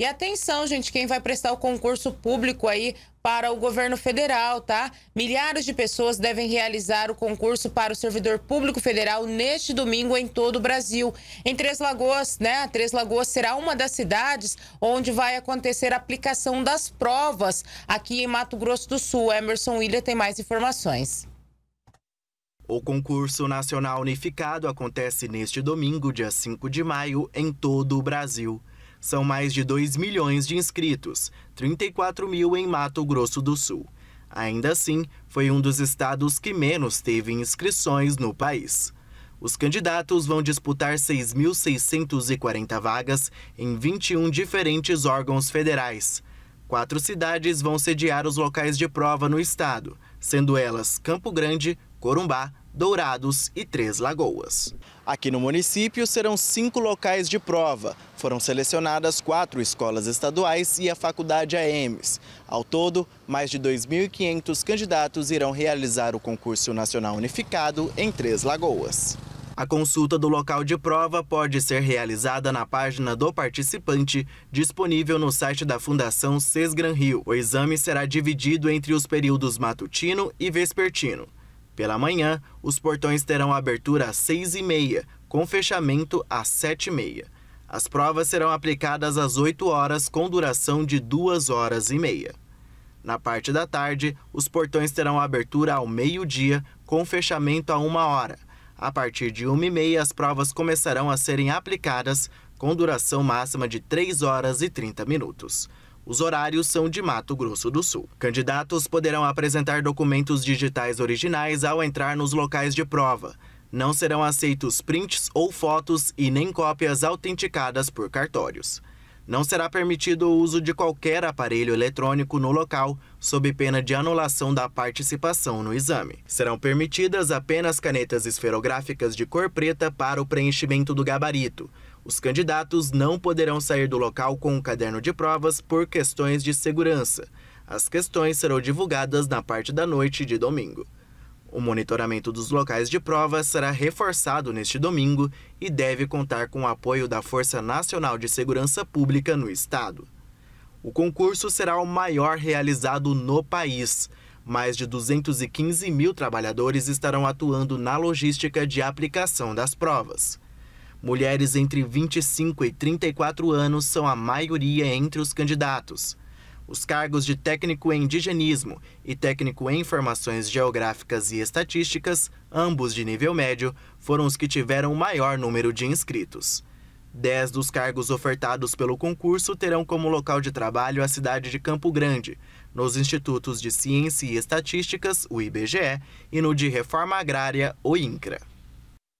E atenção, gente, quem vai prestar o concurso público aí para o governo federal, tá? Milhares de pessoas devem realizar o concurso para o servidor público federal neste domingo em todo o Brasil. Em Três Lagoas, né? Três Lagoas será uma das cidades onde vai acontecer a aplicação das provas aqui em Mato Grosso do Sul. Emerson William tem mais informações. O concurso nacional unificado acontece neste domingo, dia 5 de maio, em todo o Brasil. São mais de 2 milhões de inscritos, 34 mil em Mato Grosso do Sul. Ainda assim, foi um dos estados que menos teve inscrições no país. Os candidatos vão disputar 6.640 vagas em 21 diferentes órgãos federais. Quatro cidades vão sediar os locais de prova no estado, sendo elas Campo Grande, Corumbá, Dourados e Três Lagoas. Aqui no município serão cinco locais de prova, foram selecionadas quatro escolas estaduais e a Faculdade AEMES. Ao todo, mais de 2.500 candidatos irão realizar o concurso nacional unificado em Três Lagoas. A consulta do local de prova pode ser realizada na página do participante, disponível no site da Fundação Sesgran Rio. O exame será dividido entre os períodos matutino e vespertino. Pela manhã, os portões terão abertura às 6h30, com fechamento às 7h30. As provas serão aplicadas às 8 horas, com duração de 2 horas e meia. Na parte da tarde, os portões terão abertura ao meio-dia, com fechamento a uma hora. A partir de 1 e meia, as provas começarão a serem aplicadas, com duração máxima de 3 horas e 30 minutos. Os horários são de Mato Grosso do Sul. Candidatos poderão apresentar documentos digitais originais ao entrar nos locais de prova. Não serão aceitos prints ou fotos e nem cópias autenticadas por cartórios. Não será permitido o uso de qualquer aparelho eletrônico no local, sob pena de anulação da participação no exame. Serão permitidas apenas canetas esferográficas de cor preta para o preenchimento do gabarito. Os candidatos não poderão sair do local com o um caderno de provas por questões de segurança. As questões serão divulgadas na parte da noite de domingo. O monitoramento dos locais de prova será reforçado neste domingo e deve contar com o apoio da Força Nacional de Segurança Pública no Estado. O concurso será o maior realizado no país. Mais de 215 mil trabalhadores estarão atuando na logística de aplicação das provas. Mulheres entre 25 e 34 anos são a maioria entre os candidatos os cargos de técnico em indigenismo e técnico em informações geográficas e estatísticas, ambos de nível médio, foram os que tiveram o maior número de inscritos. Dez dos cargos ofertados pelo concurso terão como local de trabalho a cidade de Campo Grande, nos institutos de Ciência e Estatísticas, o IBGE, e no de Reforma Agrária, o INCRA.